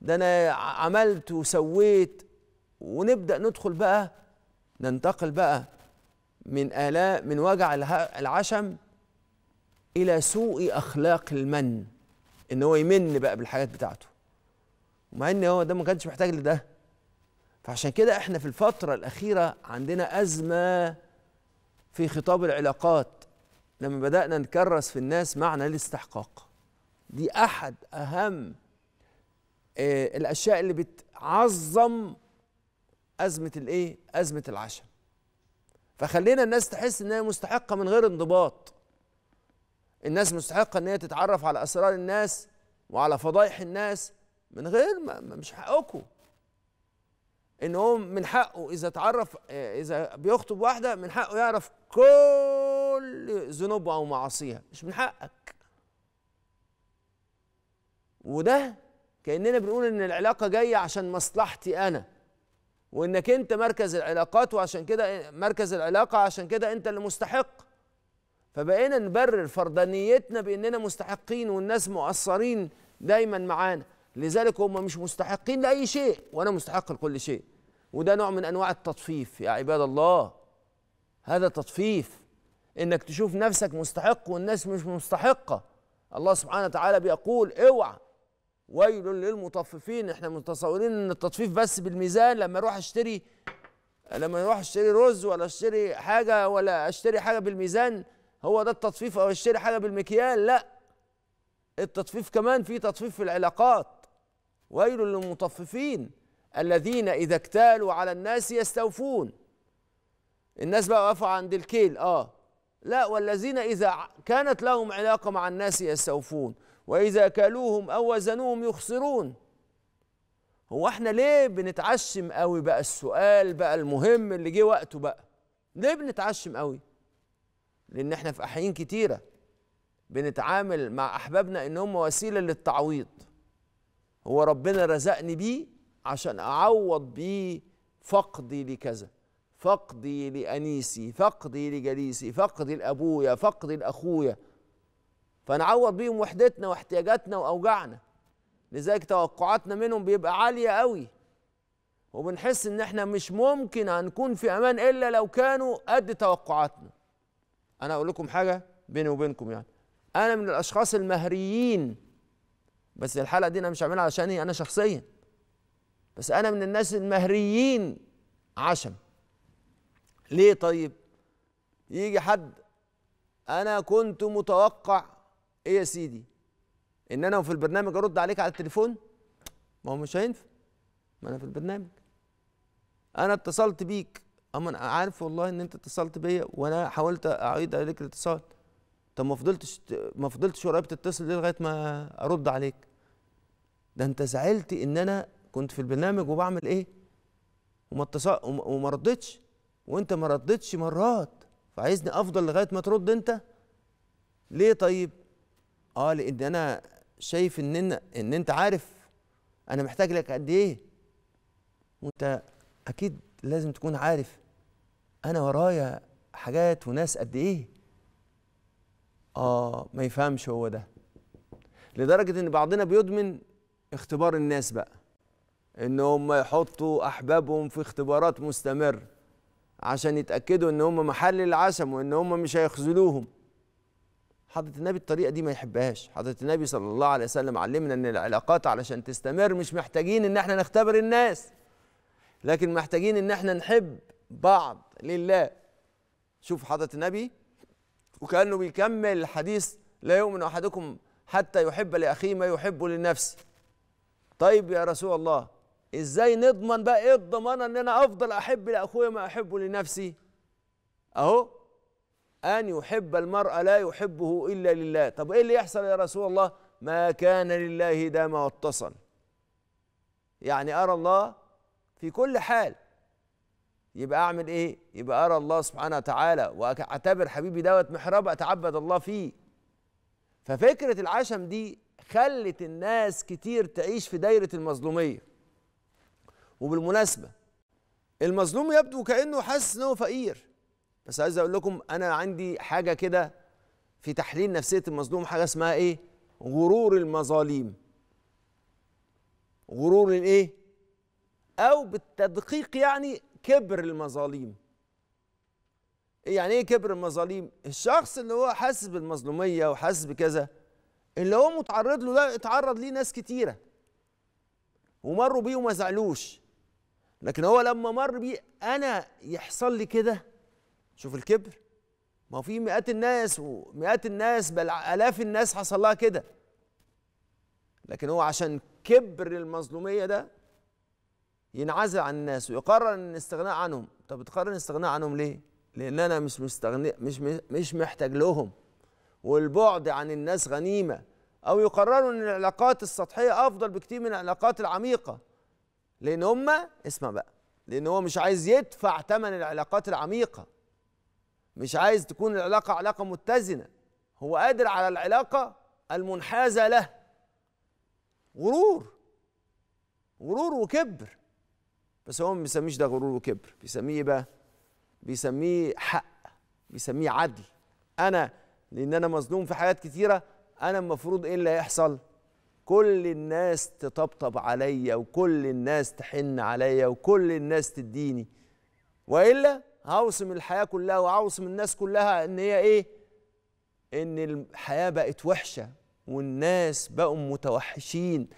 ده انا عملت وسويت ونبدا ندخل بقى ننتقل بقى من آلاء من وجع العشم الى سوء اخلاق المن ان هو يمن بقى بالحاجات بتاعته ومع ان هو ده ما كانش محتاج لده فعشان كده احنا في الفتره الاخيره عندنا ازمه في خطاب العلاقات لما بدانا نكرس في الناس معنى الاستحقاق دي احد اهم آه، الاشياء اللي بتعظم ازمه الايه ازمه العشم فخلينا الناس تحس ان هي مستحقه من غير انضباط الناس مستحقه ان هي تتعرف على اسرار الناس وعلى فضايح الناس من غير ما مش حقكم ان هو من حقه اذا تعرف آه، اذا بيخطب واحده من حقه يعرف كل ذنوبها ومعاصيها مش من حقك وده كاننا بنقول ان العلاقه جايه عشان مصلحتي انا وانك انت مركز العلاقات وعشان كده مركز العلاقه عشان كده انت اللي مستحق فبقينا نبرر فردانيتنا باننا مستحقين والناس مقصرين دايما معانا لذلك هم مش مستحقين لاي شيء وانا مستحق لكل شيء وده نوع من انواع التطفيف يا عباد الله هذا تطفيف انك تشوف نفسك مستحق والناس مش مستحقه الله سبحانه وتعالى بيقول اوعى ويل للمطففين احنا متصورين ان التطفيف بس بالميزان لما اروح اشتري لما اروح اشتري رز ولا اشتري حاجه ولا اشتري حاجه بالميزان هو ده التطفيف او اشتري حاجه بالمكيال لا التطفيف كمان في تطفيف في العلاقات ويل للمطففين الذين اذا اكتالوا على الناس يستوفون الناس بقى واقفه عند الكيل اه لا والذين اذا كانت لهم علاقه مع الناس يستوفون وإذا كالوهم أو وزنوهم يخسرون هو احنا ليه بنتعشم قوي بقى السؤال بقى المهم اللي جه وقته بقى ليه بنتعشم قوي لان احنا في احيان كتيره بنتعامل مع احبابنا ان هم وسيله للتعويض هو ربنا رزقني بيه عشان اعوض بيه فقدي لكذا فقدي لانيسي فقدي لجليسي فقدي لابويا فقدي لاخويا فنعوض بيهم وحدتنا واحتياجاتنا واوجاعنا لذلك توقعاتنا منهم بيبقى عاليه قوي وبنحس ان احنا مش ممكن هنكون في امان الا لو كانوا قد توقعاتنا انا اقول لكم حاجه بيني وبينكم يعني انا من الاشخاص المهريين بس الحلقه دي انا مش عاملها عشان انا شخصيا بس انا من الناس المهريين عشم ليه طيب يجي حد انا كنت متوقع ايه يا سيدي ان انا في البرنامج ارد عليك على التليفون ما هو مش هينفع ما انا في البرنامج انا اتصلت بيك اما انا عارف والله ان انت اتصلت بيا وانا حاولت اعيد عليك الاتصال طب ما فضلتش ما فضلتش ورايا بتتصل ليه لغايه ما ارد عليك ده انت زعلت ان انا كنت في البرنامج وبعمل ايه وما اتصل وما ردتش وانت ما ردتش مرات فعايزني افضل لغايه ما ترد انت ليه طيب اه لان انا شايف ان ان, إن انت عارف انا محتاج لك قد ايه وانت اكيد لازم تكون عارف انا ورايا حاجات وناس قد ايه اه ما يفهمش هو ده لدرجه ان بعضنا بيدمن اختبار الناس بقى ان هم يحطوا احبابهم في اختبارات مستمره عشان يتاكدوا ان هم محل العشم وان هم مش هيخذلوهم حضرة النبي الطريقة دي ما يحبهاش حضرة النبي صلى الله عليه وسلم علمنا أن العلاقات علشان تستمر مش محتاجين أن احنا نختبر الناس لكن محتاجين أن احنا نحب بعض لله شوف حضرة النبي وكأنه بيكمل الحديث لا يؤمن أحدكم حتى يحب لأخيه ما يحب لنفسه طيب يا رسول الله ازاي نضمن بقى ايه الضمانه ان انا افضل احب لاخويا ما احبه لنفسي اهو أن يحب المرء لا يحبه إلا لله طب إيه اللي يحصل يا رسول الله ما كان لله دام واتصل يعني أرى الله في كل حال يبقى أعمل إيه يبقى أرى الله سبحانه وتعالى وأعتبر حبيبي دوت محراب أتعبد الله فيه ففكرة العشم دي خلت الناس كتير تعيش في دايرة المظلومية وبالمناسبة المظلوم يبدو كأنه حاسس إنه فقير بس عايز اقول لكم انا عندي حاجه كده في تحليل نفسيه المظلوم حاجه اسمها ايه غرور المظاليم غرور الايه او بالتدقيق يعني كبر المظاليم يعني ايه كبر المظاليم الشخص اللي هو حاسس بالمظلوميه وحاسس بكذا اللي هو متعرض له ده اتعرض ليه ناس كتيره ومروا بيه وما زعلوش لكن هو لما مر بيه انا يحصل لي كده شوف الكبر ما في مئات الناس ومئات الناس بل آلاف الناس حصل لها كده لكن هو عشان كبر المظلومية ده ينعزل عن الناس ويقرر ان الاستغناء عنهم طب تقرر الاستغناء عنهم ليه لان انا مش مستغني مش مش محتاج لهم والبعد عن الناس غنيمه او يقرروا ان العلاقات السطحيه افضل بكتير من العلاقات العميقه لان هم اسمع بقى لان هو مش عايز يدفع ثمن العلاقات العميقه مش عايز تكون العلاقة علاقة متزنة هو قادر على العلاقة المنحازة له غرور غرور وكبر بس هو ما بيسميش ده غرور وكبر بيسميه بقى بيسميه حق بيسميه عدل انا لان انا مظلوم في حاجات كتيره انا المفروض ايه اللي هيحصل كل الناس تطبطب عليا وكل الناس تحن عليا وكل الناس تديني والا عاوصم الحياه كلها وعاوصم الناس كلها ان هي ايه ان الحياه بقت وحشه والناس بقوا متوحشين